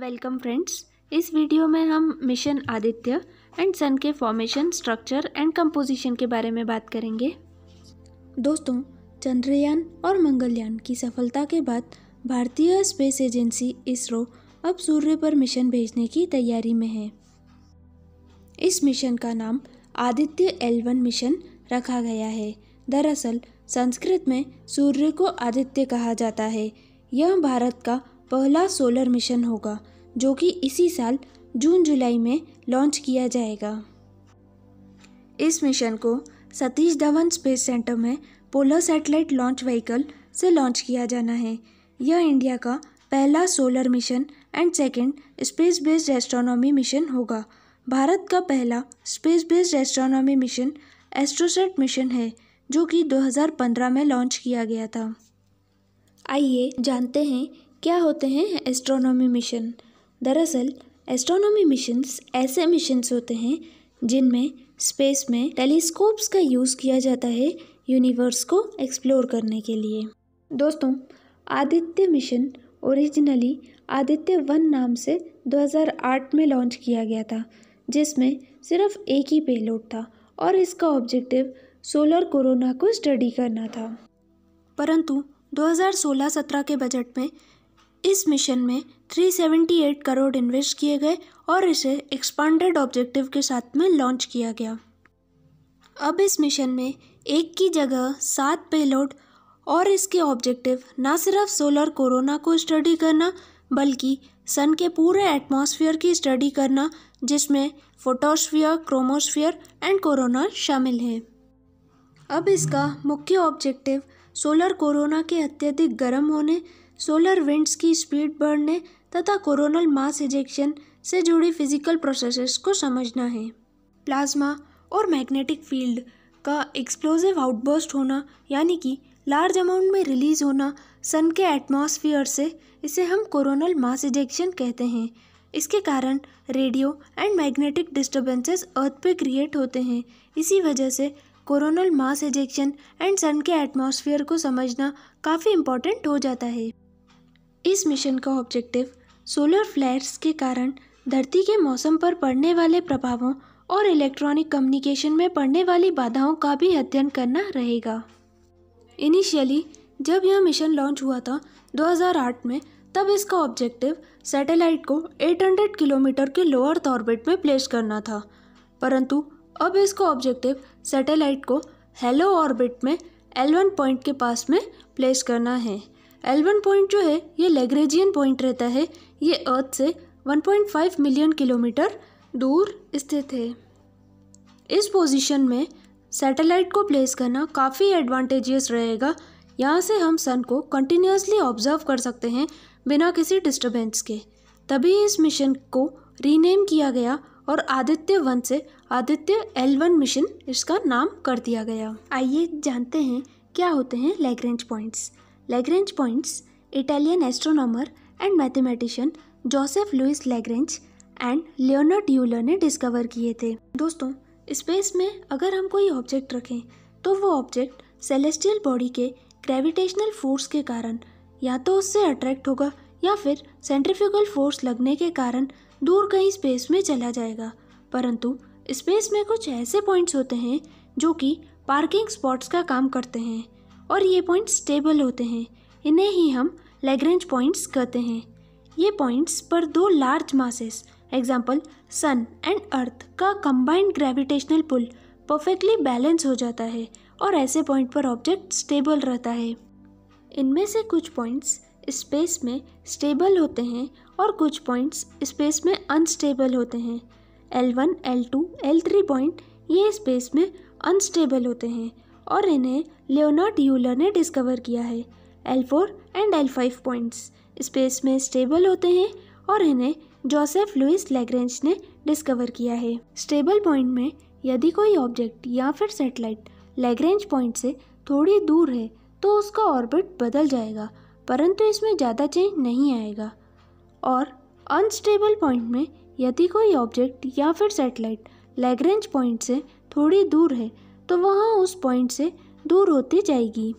Welcome friends इस video में हम मिशन आदित्य एंड सन के फॉर्मेशन स्ट्रक्चर एंड कंपोजिशन के बारे में बात करेंगे दोस्तों चंद्रयान और मंगलयान की सफलता के बाद भारतीय स्पेस एजेंसी इसरो अब सूर्य पर मिशन भेजने की तैयारी में है इस मिशन का नाम आदित्य एल मिशन रखा गया है दरअसल संस्कृत में सूर्य को आदित्य कहा जाता है यह भारत का पहला सोलर मिशन होगा जो कि इसी साल जून जुलाई में लॉन्च किया जाएगा इस मिशन को सतीश धवन स्पेस सेंटर में पोलर सैटेलाइट लॉन्च व्हीकल से लॉन्च किया जाना है यह इंडिया का पहला solar mission and second space based astronomy mission होगा भारत का पहला space based astronomy mission AstroSat mission है जो कि 2015 में लॉन्च किया गया था आइए जानते हैं क्या होते हैं एस्ट्रोनॉमी मिशन दरअसल एस्ट्रोनॉमी मिशंस ऐसे मिशंस होते हैं जिनमें स्पेस में टेलीस्कोप्स का यूज़ किया जाता है यूनिवर्स को एक्सप्लोर करने के लिए दोस्तों Aditya mission originally Aditya one नाम से 2008 में लॉन्च किया गया था जिसमें सिर्फ एक ही पेलोड था और इसका ऑब्जेक्टिव सोलर कोरोना को स्टडी करना था परंतु 2016-17 के बजट में इस मिशन में 378 करोड़ इन्वेस्ट किए गए और इसे एक्सपांडेड ऑब्जेक्टिव के साथ में लॉन्च किया गया अब इस मिशन में एक की जगह सात पेलोड और इसके ऑब्जेक्टिव ना सिर्फ सोलर कोरोना को स्टडी करना बल्कि सन के पूरे एटमॉस्फेयर की स्टडी करना जिसमें फोटोस्फियर क्रोमोस्फियर एंड कोरोना शामिल है अब इसका मुख्य ऑब्जेक्टिव सोलर कोरोना के अत्यधिक गर्म होने सोलर विंड्स की स्पीड बढ़ने तथा कोरोनल मास इजेक्शन से जुड़ी फिजिकल प्रोसेसेस को समझना है प्लाज्मा और मैग्नेटिक फील्ड का एक्सप्लोजिव आउटबर्स्ट होना यानी कि लार्ज अमाउंट में रिलीज होना सन के एटमॉस्फेयर से इसे हम कोरोनल मास इजेक्शन कहते हैं इसके कारण radio and magnetic disturbances earth पे क्रिएट होते हैं इसी वजह से coronal mass ejection and sun के एटमॉस्फेयर को समझना काफ़ी इम्पॉर्टेंट हो जाता है इस मिशन का ऑब्जेक्टिव सोलर फ्लैट्स के कारण धरती के मौसम पर पड़ने वाले प्रभावों और इलेक्ट्रॉनिक कम्युनिकेशन में पड़ने वाली बाधाओं का भी अध्ययन करना रहेगा इनिशियली जब यह मिशन लॉन्च हुआ था 2008 में तब इसका ऑब्जेक्टिव सैटेलाइट को 800 किलोमीटर के लोअर ऑर्बिट में प्लेस करना था परंतु अब इसका ऑब्जेक्टिव सैटेलाइट को हेलो ऑर्बिट में एल पॉइंट के पास में प्लेस करना है एल्वन पॉइंट जो है ये लेग्रेजियन पॉइंट रहता है ये अर्थ से 1.5 मिलियन किलोमीटर दूर स्थित है इस पोजीशन में सैटेलाइट को प्लेस करना काफ़ी एडवांटेजियस रहेगा यहाँ से हम सन को कंटिन्यूसली ऑब्जर्व कर सकते हैं बिना किसी डिस्टरबेंस के तभी इस मिशन को रीनेम किया गया और आदित्य वन से आदित्य एल वन मिशन इसका नाम कर दिया गया आइए जानते हैं क्या होते हैं Lagrange points Lagrange points Italian astronomer and mathematician Joseph Louis Lagrange and Leonard Euler ने डिस्कवर किए थे दोस्तों स्पेस में अगर हम कोई ऑब्जेक्ट रखें तो वो ऑब्जेक्ट सेलेस्टियल बॉडी के ग्रेविटेशनल फोर्स के कारण या तो उससे अट्रैक्ट होगा या फिर सेंट्रिफ्यूगल फोर्स लगने के कारण दूर कहीं स्पेस में चला जाएगा परंतु स्पेस में कुछ ऐसे पॉइंट्स होते हैं जो कि पार्किंग स्पॉट्स का काम करते हैं और ये पॉइंट स्टेबल होते हैं इन्हें ही हम लेग्रेंज पॉइंट्स कहते हैं ये पॉइंट्स पर दो large masses example sun and earth का combined gravitational pull perfectly balance हो जाता है और ऐसे पॉइंट पर ऑब्जेक्ट स्टेबल रहता है इनमें से कुछ पॉइंट्स स्पेस में स्टेबल होते हैं और कुछ पॉइंट्स स्पेस में अनस्टेबल होते हैं L1, L2, L3 पॉइंट ये स्पेस में अनस्टेबल होते हैं और इन्हें लियोनार्ड यूलर ने डिस्कवर किया है L four and L five points space में स्टेबल होते हैं और इन्हें जोसेफ लुइस लेग्रेंज ने डिस्कवर किया है स्टेबल पॉइंट में यदि कोई ऑब्जेक्ट या फिर सेटेलाइट लेग्रेंज पॉइंट से थोड़ी दूर है तो उसका ऑर्बिट बदल जाएगा परंतु इसमें ज़्यादा चेंज नहीं आएगा और अनस्टेबल पॉइंट में यदि कोई ऑब्जेक्ट या फिर सेटेलाइट लेग्रेंज पॉइंट से थोड़ी दूर है तो वहाँ उस पॉइंट से दूर होती जाएगी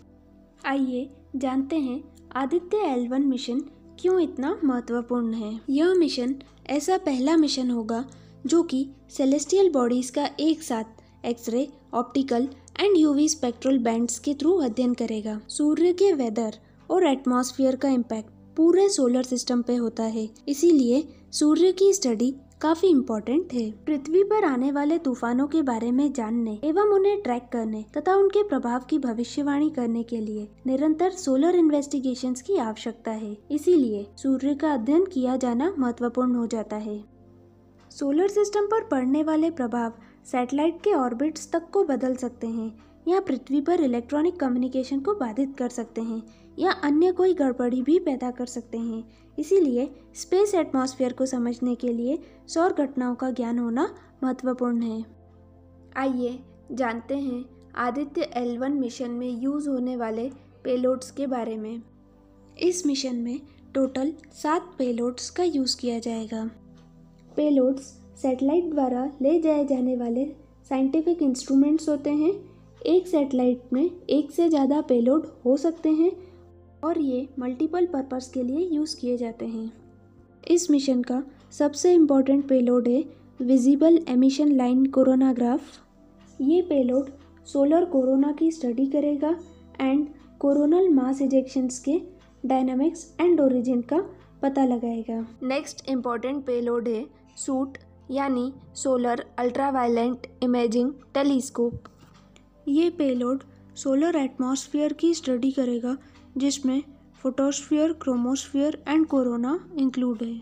आइए जानते हैं आदित्य एलवन मिशन क्यों इतना महत्वपूर्ण है यह मिशन ऐसा पहला मिशन होगा जो कि सेलेस्टियल बॉडीज़ का एक साथ X ray optical and UV spectral bands के थ्रू अध्ययन करेगा सूर्य के वेदर और एटमॉस्फेयर का इम्पैक्ट पूरे सोलर सिस्टम पे होता है इसीलिए सूर्य की स्टडी काफी इम्पोर्टेंट थे पृथ्वी पर आने वाले तूफानों के बारे में जानने एवं उन्हें ट्रैक करने तथा उनके प्रभाव की भविष्यवाणी करने के लिए निरंतर सोलर इन्वेस्टिगेशंस की आवश्यकता है इसीलिए सूर्य का अध्ययन किया जाना महत्वपूर्ण हो जाता है सोलर सिस्टम पर पड़ने वाले प्रभाव सैटेलाइट के ऑर्बिट्स तक को बदल सकते हैं या पृथ्वी पर इलेक्ट्रॉनिक कम्युनिकेशन को बाधित कर सकते हैं या अन्य कोई गड़बड़ी भी पैदा कर सकते हैं इसीलिए स्पेस एटमॉस्फेयर को समझने के लिए सौर घटनाओं का ज्ञान होना महत्वपूर्ण है आइए जानते हैं आदित्य एल वन मिशन में यूज़ होने वाले पेलोड्स के बारे में इस मिशन में टोटल सात पेलोड्स का यूज़ किया जाएगा पेलोड्स सैटेलाइट द्वारा ले जाए जाने वाले साइंटिफिक इंस्ट्रूमेंट्स होते हैं एक सैटेलाइट में एक से ज़्यादा पेलोड हो सकते हैं और ये मल्टीपल पर्पस के लिए यूज़ किए जाते हैं इस मिशन का सबसे इम्पोर्टेंट पेलोड है विजिबल एमिशन लाइन कोरोनाग्राफ ये पेलोड सोलर कोरोना की स्टडी करेगा एंड कोरोनल मास इजेक्शंस के डायनामिक्स एंड ओरिजिन का पता लगाएगा नेक्स्ट इम्पॉर्टेंट पेलोड है सूट यानी सोलर अल्ट्रावायलेंट इमेजिंग टेलीस्कोप ये पेलोड सोलर एटमॉस्फेयर की स्टडी करेगा जिसमें photosphere chromosphere and corona include है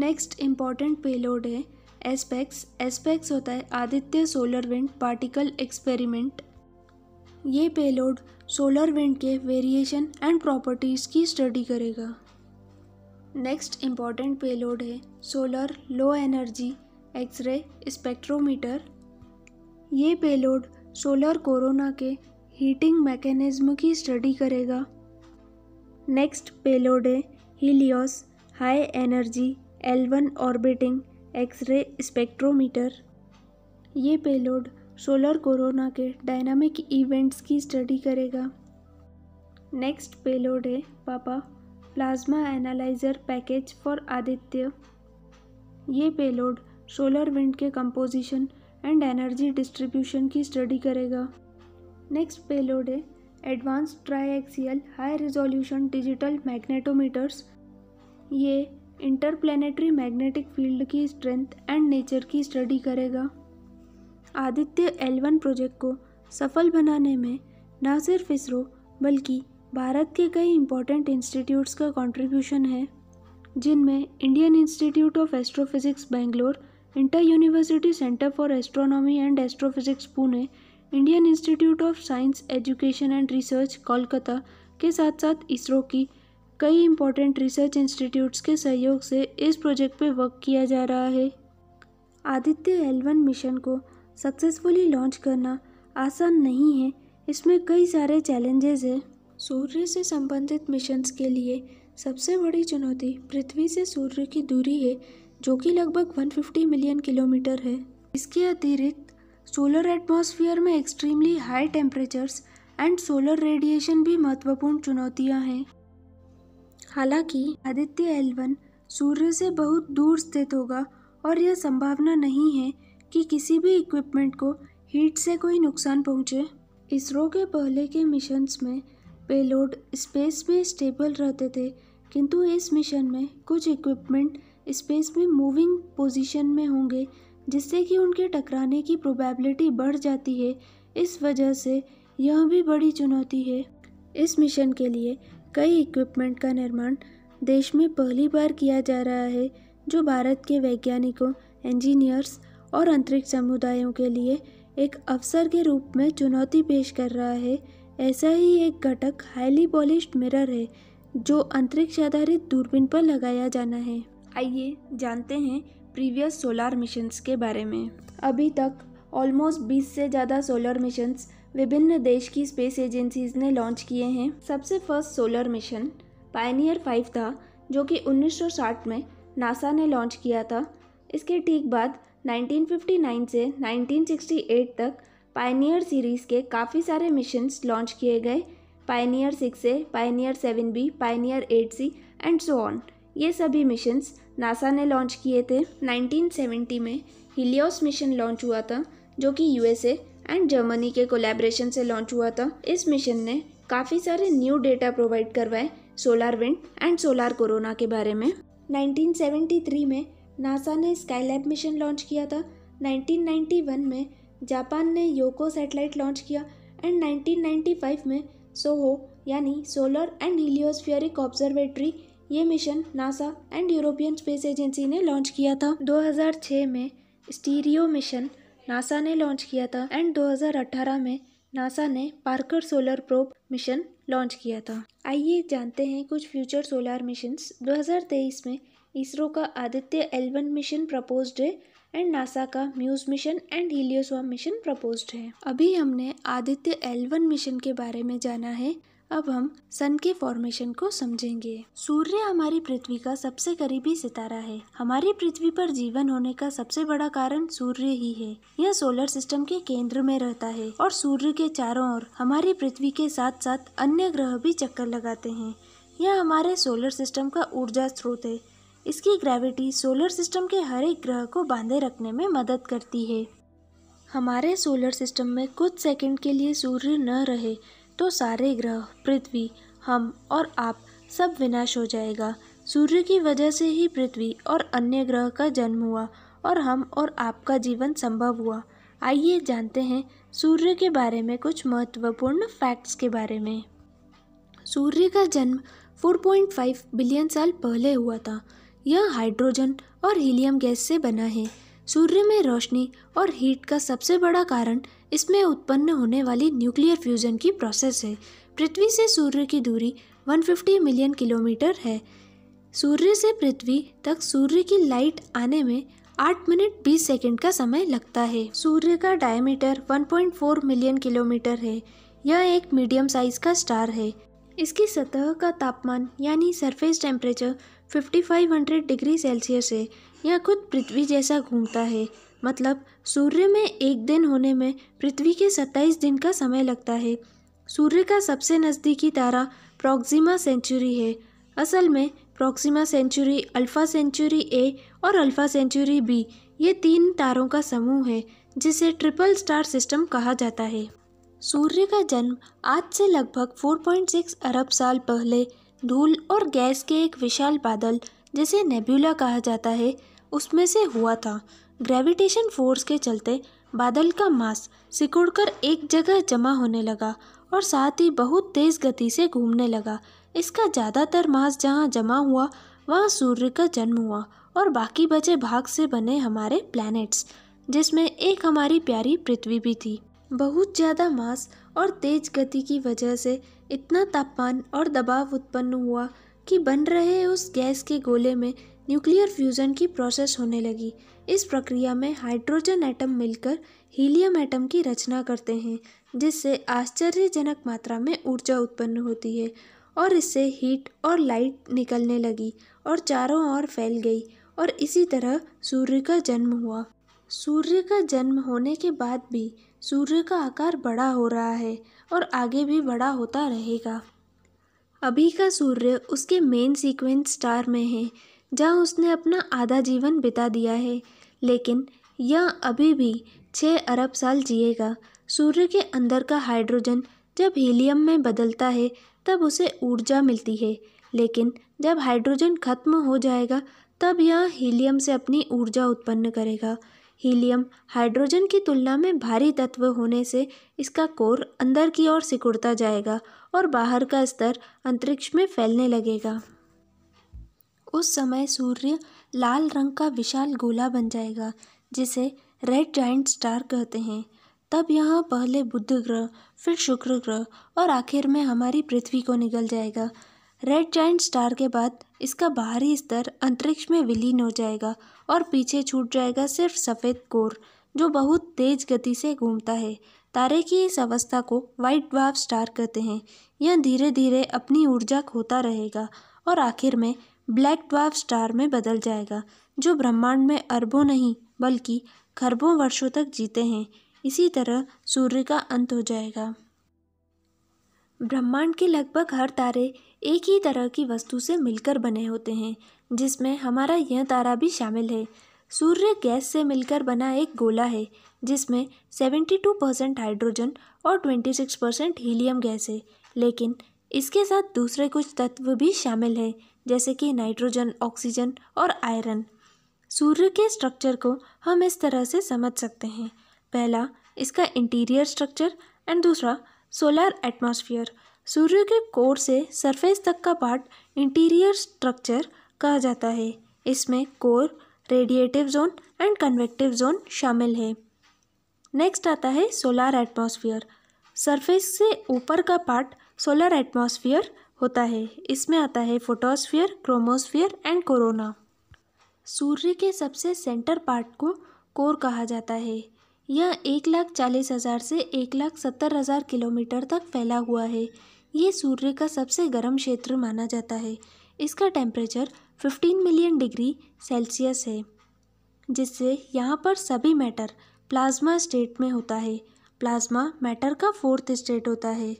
नेक्स्ट इम्पॉर्टेंट पेलोड है एस्पेक्स एस्पेक्स होता है Aditya solar wind particle experiment ये पेलोड सोलर विंड के वेरिएशन एंड प्रॉपर्टीज़ की स्टडी करेगा नेक्स्ट इम्पॉर्टेंट पेलोड है solar low energy X ray spectrometer ये पेलोड सोलर कोरोना के हीटिंग मैकेनिज्म की स्टडी करेगा next payload Helios high energy L one orbiting X ray spectrometer ये payload solar corona के dynamic events की स्टडी करेगा नेक्स्ट पेलोड है PAPA plasma analyser package for Aditya ये पेलोड सोलर विंड के कंपोजिशन एंड एनर्जी डिस्ट्रीब्यूशन की study करेगा next payload है advance triaxial high resolution digital magnetometers ये इंटरप्लेनेटरी मैग्नेटिक फील्ड की स्ट्रेंथ एंड नेचर की स्टडी करेगा आदित्य एलवन प्रोजेक्ट को सफल बनाने में न सिर्फ इसरो बल्कि भारत के कई इंपॉर्टेंट इंस्टीट्यूट्स का कंट्रीब्यूशन है जिनमें Indian Institute of Astrophysics Bangalore Inter University Centre for Astronomy and Astrophysics Pune Indian Institute of Science Education and Research Kolkata के साथ साथ इसरो की कई इम्पोर्टेंट रिसर्च इंस्टीट्यूट्स के सहयोग से इस प्रोजेक्ट पे वर्क किया जा रहा है आदित्य एलवन मिशन को सक्सेसफुली लॉन्च करना आसान नहीं है इसमें कई सारे चैलेंजेस हैं सूर्य से संबंधित मिशंस के लिए सबसे बड़ी चुनौती पृथ्वी से सूर्य की दूरी है जो कि लगभग 150 मिलियन किलोमीटर है इसके अतिरिक्त सोलर एटमॉस्फेयर में extremely high temperatures and solar radiation भी महत्वपूर्ण चुनौतियां हैं हालांकि आदित्य एलवन सूर्य से बहुत दूर स्थित होगा और यह संभावना नहीं है कि किसी भी इक्विपमेंट को हीट से कोई नुकसान पहुंचे। इसरो के पहले के मिशंस में पेलोड स्पेस में स्टेबल रहते थे किंतु इस मिशन में कुछ इक्विपमेंट स्पेस में मूविंग पोजीशन में होंगे जिससे कि उनके टकराने की प्रोबेबिलिटी बढ़ जाती है इस वजह से यह भी बड़ी चुनौती है इस मिशन के लिए कई इक्विपमेंट का निर्माण देश में पहली बार किया जा रहा है जो भारत के वैज्ञानिकों इंजीनियर्स और अंतरिक्ष समुदायों के लिए एक अवसर के रूप में चुनौती पेश कर रहा है ऐसा ही एक घटक हाईली पॉलिश्ड मिरर है जो अंतरिक्ष आधारित दूरबीन पर लगाया जाना है आइए जानते हैं प्रीवियस सोलार मिशंस के बारे में अभी तक ऑलमोस्ट 20 से ज़्यादा सोलर मिशंस विभिन्न देश की स्पेस एजेंसीज ने लॉन्च किए हैं सबसे first solar mission Pioneer five था जो कि 1960 में नासा ने लॉन्च किया था इसके ठीक बाद 1959 से 1968 तक पायनियर सीरीज़ के काफ़ी सारे मिशंस लॉन्च किए गए Pioneer six A Pioneer seven B Pioneer eight C and so on ये सभी मिशंस नासा ने लॉन्च किए थे 1970 में हिलियोस मिशन लॉन्च हुआ था जो कि यूएसए एंड जर्मनी के कोलेब्रेशन से लॉन्च हुआ था इस मिशन ने काफ़ी सारे न्यू डेटा प्रोवाइड करवाए solar wind and solar corona के बारे में 1973 में नासा ने स्काईलैब मिशन लॉन्च किया था 1991 में जापान ने योको सैटेलाइट लॉन्च किया एंड 1995 में सोहो यानी सोलर एंड हिलियोस्फियरिक ऑब्जर्वेटरी ये mission NASA and European Space Agency ने लॉन्च किया था 2006 में स्टीरियो मिशन नासा ने लॉन्च किया था एंड 2018 में नासा ने Parker Solar Probe mission launch किया था आइए जानते हैं कुछ फ्यूचर सोलर मिशंस 2023 में इसरो का आदित्य एलवन मिशन प्रपोज्ड है एंड नासा का MUSE mission and HelioSwarm mission proposed है अभी हमने आदित्य एलवन मिशन के बारे में जाना है अब हम सन के फॉर्मेशन को समझेंगे सूर्य हमारी पृथ्वी का सबसे करीबी सितारा है हमारी पृथ्वी पर जीवन होने का सबसे बड़ा कारण सूर्य ही है यह सोलर सिस्टम के केंद्र में रहता है और सूर्य के चारों ओर हमारी पृथ्वी के साथ साथ अन्य ग्रह भी चक्कर लगाते हैं यह हमारे सोलर सिस्टम का ऊर्जा स्रोत है इसकी ग्रेविटी सोलर सिस्टम के हर एक ग्रह को बांधे रखने में मदद करती है हमारे सोलर सिस्टम में कुछ सेकंड के लिए सूर्य न रहे तो सारे ग्रह पृथ्वी हम और आप सब विनाश हो जाएगा सूर्य की वजह से ही पृथ्वी और अन्य ग्रह का जन्म हुआ और हम और आपका जीवन संभव हुआ आइए जानते हैं सूर्य के बारे में कुछ महत्वपूर्ण फैक्ट्स के बारे में सूर्य का जन्म 4.5 बिलियन साल पहले हुआ था यह हाइड्रोजन और हीलियम गैस से बना है सूर्य में रोशनी और हीट का सबसे बड़ा कारण इसमें उत्पन्न होने वाली न्यूक्लियर फ्यूज़न की प्रोसेस है पृथ्वी से सूर्य की दूरी 150 मिलियन किलोमीटर है सूर्य से पृथ्वी तक सूर्य की लाइट आने में 8 मिनट 20 सेकंड का समय लगता है सूर्य का डायमीटर 1.4 मिलियन किलोमीटर है यह एक मीडियम साइज का स्टार है इसकी सतह का तापमान यानी सरफेस टेम्परेचर 5500 डिग्री सेल्सियस है यह खुद पृथ्वी जैसा घूमता है मतलब सूर्य में एक दिन होने में पृथ्वी के 27 दिन का समय लगता है सूर्य का सबसे नज़दीकी तारा प्रॉक्सिमा सेंचुरी है असल में Proxima Centauri Alpha Centauri A और अल्फ़ा सेंचुरी बी ये तीन तारों का समूह है जिसे ट्रिपल स्टार सिस्टम कहा जाता है सूर्य का जन्म आज से लगभग 4.6 अरब साल पहले धूल और गैस के एक विशाल बादल जिसे नेब्यूला कहा जाता है उसमें से हुआ था ग्रेविटेशन फोर्स के चलते बादल का मास सिकुड़कर एक जगह जमा होने लगा और साथ ही बहुत तेज़ गति से घूमने लगा इसका ज़्यादातर मास जहाँ जमा हुआ वहाँ सूर्य का जन्म हुआ और बाकी बचे भाग से बने हमारे प्लैनेट्स जिसमें एक हमारी प्यारी पृथ्वी भी थी बहुत ज़्यादा मास और तेज गति की वजह से इतना तापमान और दबाव उत्पन्न हुआ कि बन रहे उस गैस के गोले में न्यूक्लियर फ्यूज़न की प्रोसेस होने लगी इस प्रक्रिया में हाइड्रोजन एटम मिलकर हीलियम एटम की रचना करते हैं जिससे आश्चर्यजनक मात्रा में ऊर्जा उत्पन्न होती है और इससे हीट और लाइट निकलने लगी और चारों ओर फैल गई और इसी तरह सूर्य का जन्म हुआ सूर्य का जन्म होने के बाद भी सूर्य का आकार बड़ा हो रहा है और आगे भी बड़ा होता रहेगा अभी का सूर्य उसके मेन सीक्वेंस स्टार में है जहाँ उसने अपना आधा जीवन बिता दिया है लेकिन यह अभी भी छः अरब साल जिएगा सूर्य के अंदर का हाइड्रोजन जब हीलियम में बदलता है तब उसे ऊर्जा मिलती है लेकिन जब हाइड्रोजन खत्म हो जाएगा तब यह हीलियम से अपनी ऊर्जा उत्पन्न करेगा हीलियम हाइड्रोजन की तुलना में भारी तत्व होने से इसका कोर अंदर की ओर सिकुड़ता जाएगा और बाहर का स्तर अंतरिक्ष में फैलने लगेगा उस समय सूर्य लाल रंग का विशाल गोला बन जाएगा जिसे रेड जाइंट स्टार कहते हैं तब यहाँ पहले बुध ग्रह फिर शुक्र ग्रह और आखिर में हमारी पृथ्वी को निकल जाएगा रेड जाइंट स्टार के बाद इसका बाहरी स्तर अंतरिक्ष में विलीन हो जाएगा और पीछे छूट जाएगा सिर्फ सफ़ेद कोर जो बहुत तेज गति से घूमता है तारे की इस अवस्था को वाइट वाफ स्टार कहते हैं यह धीरे धीरे अपनी ऊर्जा खोता रहेगा और आखिर में ब्लैक ड्वार्फ स्टार में बदल जाएगा जो ब्रह्मांड में अरबों नहीं बल्कि खरबों वर्षों तक जीते हैं इसी तरह सूर्य का अंत हो जाएगा ब्रह्मांड के लगभग हर तारे एक ही तरह की वस्तु से मिलकर बने होते हैं जिसमें हमारा यह तारा भी शामिल है सूर्य गैस से मिलकर बना एक गोला है जिसमें 72 परसेंट हाइड्रोजन और 26 परसेंट हीलियम गैस है लेकिन इसके साथ दूसरे कुछ तत्व भी शामिल हैं जैसे कि नाइट्रोजन ऑक्सीजन और आयरन सूर्य के स्ट्रक्चर को हम इस तरह से समझ सकते हैं पहला इसका इंटीरियर स्ट्रक्चर एंड दूसरा सोलर एटमॉस्फेयर सूर्य के कोर से सरफेस तक का पार्ट इंटीरियर स्ट्रक्चर कहा जाता है इसमें core radiative zone and convective zone शामिल है नेक्स्ट आता है सोलर एटमॉस्फेयर सरफेस से ऊपर का पार्ट सोलर एटमॉस्फेयर होता है इसमें आता है फोटोस्फीयर क्रोमोस्फीयर एंड कोरोना सूर्य के सबसे सेंटर पार्ट को कोर कहा जाता है यह एक लाख चालीस हज़ार से एक लाख सत्तर हज़ार किलोमीटर तक फैला हुआ है ये सूर्य का सबसे गर्म क्षेत्र माना जाता है इसका temperature fifteen million degree Celsius है जिससे यहाँ पर सभी मैटर प्लाज्मा स्टेट में होता है प्लाज्मा मैटर का फोर्थ स्टेट होता है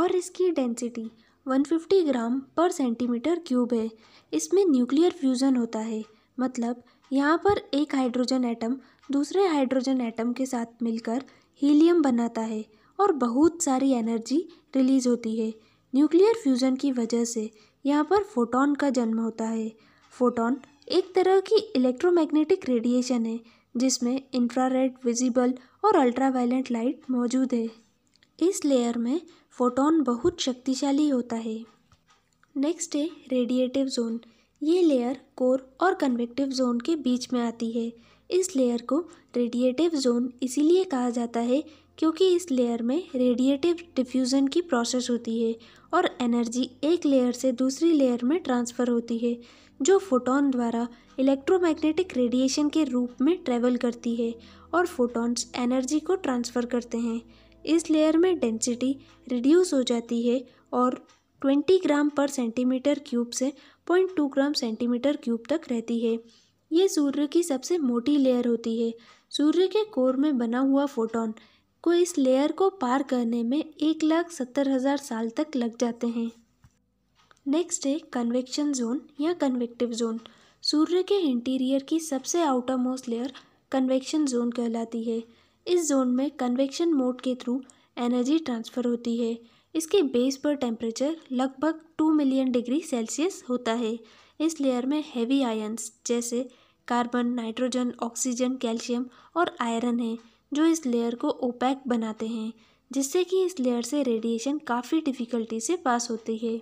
और इसकी डेंसिटी 150 ग्राम पर सेंटीमीटर क्यूब है इसमें न्यूक्लियर फ्यूज़न होता है मतलब यहाँ पर एक हाइड्रोजन एटम दूसरे हाइड्रोजन एटम के साथ मिलकर हीलियम बनाता है और बहुत सारी एनर्जी रिलीज होती है न्यूक्लियर फ्यूज़न की वजह से यहाँ पर फोटोन का जन्म होता है फोटोन एक तरह की इलेक्ट्रोमैग्नेटिक रेडिएशन है जिसमें इंफ्रारेड विजिबल और अल्ट्रावायलेंट लाइट मौजूद है इस लेयर में फोटोन बहुत शक्तिशाली होता है नेक्स्ट है रेडिएटिव जोन ये लेयर कोर और कन्वेक्टिव जोन के बीच में आती है इस लेयर को रेडिएटिव जोन इसीलिए कहा जाता है क्योंकि इस लेयर में रेडिएटिव डिफ्यूज़न की प्रोसेस होती है और एनर्जी एक लेयर से दूसरी लेयर में ट्रांसफ़र होती है जो फोटोन द्वारा इलेक्ट्रोमैग्नेटिक रेडिएशन के रूप में ट्रेवल करती है और फोटॉन्स एनर्जी को ट्रांसफ़र करते हैं इस लेयर में डेंसिटी रिड्यूस हो जाती है और 20 ग्राम पर सेंटीमीटर क्यूब से 0.2 ग्राम सेंटीमीटर क्यूब तक रहती है ये सूर्य की सबसे मोटी लेयर होती है सूर्य के कोर में बना हुआ फोटोन को इस लेयर को पार करने में एक लाख सत्तर हज़ार साल तक लग जाते हैं नेक्स्ट है कन्वेक्शन जोन या कन्वेक्टिव जोन सूर्य के इंटीरियर की सबसे outermost layer convection zone कहलाती है इस जोन में कन्वेक्शन मोड के थ्रू एनर्जी ट्रांसफ़र होती है इसके बेस पर टेम्परेचर लगभग टू मिलियन डिग्री सेल्सियस होता है इस लेयर में हैवी आयन्स जैसे कार्बन नाइट्रोजन ऑक्सीजन कैल्शियम और आयरन हैं जो इस लेयर को ओपैक बनाते हैं जिससे कि इस लेयर से रेडिएशन काफ़ी डिफ़िकल्टी से पास होती है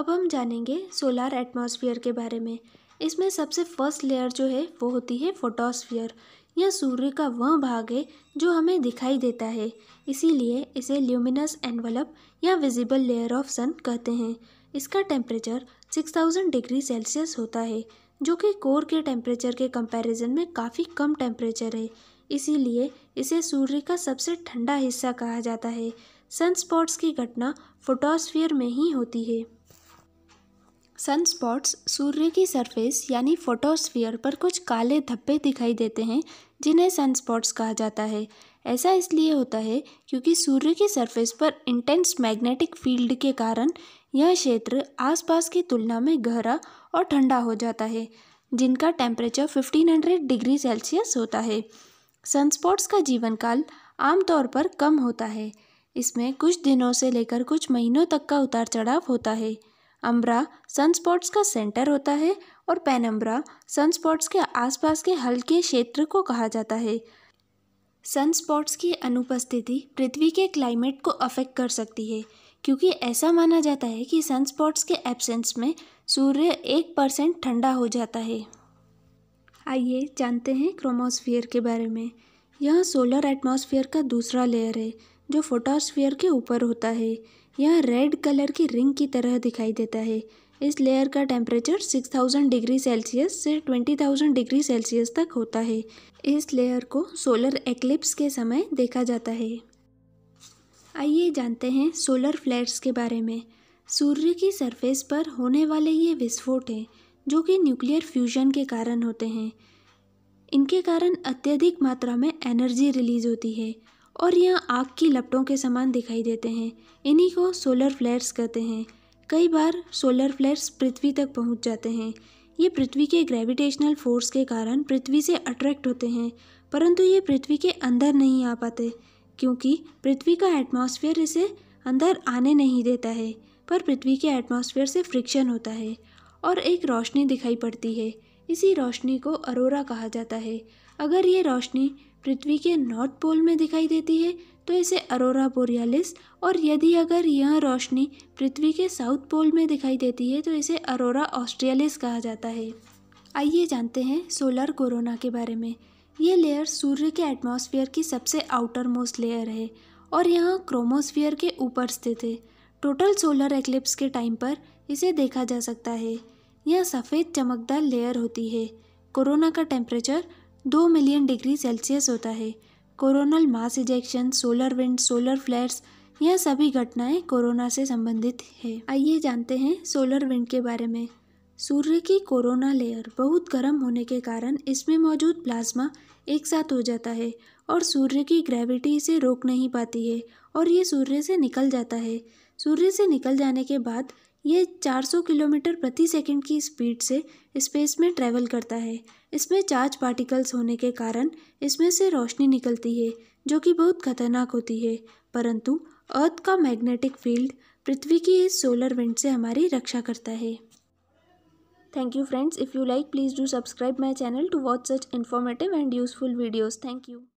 अब हम जानेंगे सोलार एटमॉस्फेयर के बारे में इसमें सबसे फर्स्ट लेयर जो है वो होती है फोटोस्फियर यह सूर्य का वह भाग है जो हमें दिखाई देता है इसीलिए इसे ल्यूमिनस एनवलप या विजिबल लेयर ऑफ सन कहते हैं इसका टेम्परेचर 6000 डिग्री सेल्सियस होता है जो कि कोर के टेम्परेचर के कंपैरिजन में काफ़ी कम टेम्परेचर है इसीलिए इसे सूर्य का सबसे ठंडा हिस्सा कहा जाता है सनस्पॉट्स की घटना फोटोस्फीयर में ही होती है सनस्पॉट्स सूर्य की सरफेस यानी फोटोस्फीयर पर कुछ काले धब्बे दिखाई देते हैं जिन्हें सनस्पॉट्स कहा जाता है ऐसा इसलिए होता है क्योंकि सूर्य की सरफेस पर इंटेंस मैग्नेटिक फील्ड के कारण यह क्षेत्र आसपास की तुलना में गहरा और ठंडा हो जाता है जिनका टेम्परेचर 1500 डिग्री सेल्सियस होता है सनस्पॉट्स का जीवन काल आमतौर पर कम होता है इसमें कुछ दिनों से लेकर कुछ महीनों तक का उतार चढ़ाव होता है अम्ब्रा सनस्पॉट्स का सेंटर होता है और सन स्पॉट्स के आसपास के हल्के क्षेत्र को कहा जाता है सनस्पॉट्स की अनुपस्थिति पृथ्वी के क्लाइमेट को अफेक्ट कर सकती है क्योंकि ऐसा माना जाता है कि सनस्पॉट्स के एब्सेंस में सूर्य एक परसेंट ठंडा हो जाता है आइए जानते हैं क्रोमोस्फियर के बारे में यह सोलर एटमॉस्फेयर का दूसरा लेयर है जो फोटोस्फियर के ऊपर होता है यह रेड कलर की रिंग की तरह दिखाई देता है इस लेयर का टेम्परेचर 6000 डिग्री सेल्सियस से 20,000 डिग्री सेल्सियस तक होता है इस लेयर को सोलर एक्लिप्स के समय देखा जाता है आइए जानते हैं सोलर फ्लैट्स के बारे में सूर्य की सरफेस पर होने वाले ये विस्फोट हैं जो कि न्यूक्लियर फ्यूजन के कारण होते हैं इनके कारण अत्यधिक मात्रा में एनर्जी रिलीज होती है और यह आग की लपटों के समान दिखाई देते हैं इन्हीं को सोलर फ्लेयर्स कहते हैं कई बार सोलर फ्लेयर्स पृथ्वी तक पहुंच जाते हैं ये पृथ्वी के ग्रेविटेशनल फोर्स के कारण पृथ्वी से अट्रैक्ट होते हैं परंतु ये पृथ्वी के अंदर नहीं आ पाते क्योंकि पृथ्वी का एटमॉस्फेयर इसे अंदर आने नहीं देता है पर पृथ्वी के एटमॉस्फेयर से फ्रिक्शन होता है और एक रोशनी दिखाई पड़ती है इसी रोशनी को अरोरा कहा जाता है अगर ये रोशनी पृथ्वी के नॉर्थ पोल में दिखाई देती है तो इसे अरोरा बोरियालिस और यदि अगर यह रोशनी पृथ्वी के साउथ पोल में दिखाई देती है तो इसे अरोरा ऑस्ट्रियालिस कहा जाता है आइए जानते हैं सोलर कोरोना के बारे में ये लेयर सूर्य के एटमॉस्फेयर की सबसे आउटर मोस्ट लेयर है और यह क्रोमोस्फियर के ऊपर स्थित है टोटल सोलर एक्लिप्स के टाइम पर इसे देखा जा सकता है यह सफ़ेद चमकदार लेयर होती है कोरोना का टेम्परेचर दो मिलियन डिग्री सेल्सियस होता है coronal mass ejection solar wind solar flares यह सभी घटनाएं कोरोना से संबंधित है आइए जानते हैं सोलर विंड के बारे में सूर्य की कोरोना लेयर बहुत गर्म होने के कारण इसमें मौजूद प्लाज्मा एक साथ हो जाता है और सूर्य की ग्रेविटी इसे रोक नहीं पाती है और ये सूर्य से निकल जाता है सूर्य से निकल जाने के बाद ये 400 किलोमीटर प्रति सेकंड की स्पीड से स्पेस में ट्रैवल करता है इसमें चार्ज पार्टिकल्स होने के कारण इसमें से रोशनी निकलती है जो कि बहुत खतरनाक होती है परंतु अर्थ का मैग्नेटिक फील्ड पृथ्वी की इस सोलर विंड से हमारी रक्षा करता है thank you friends if you like please do subscribe my channel to watch such informative and useful videos thank you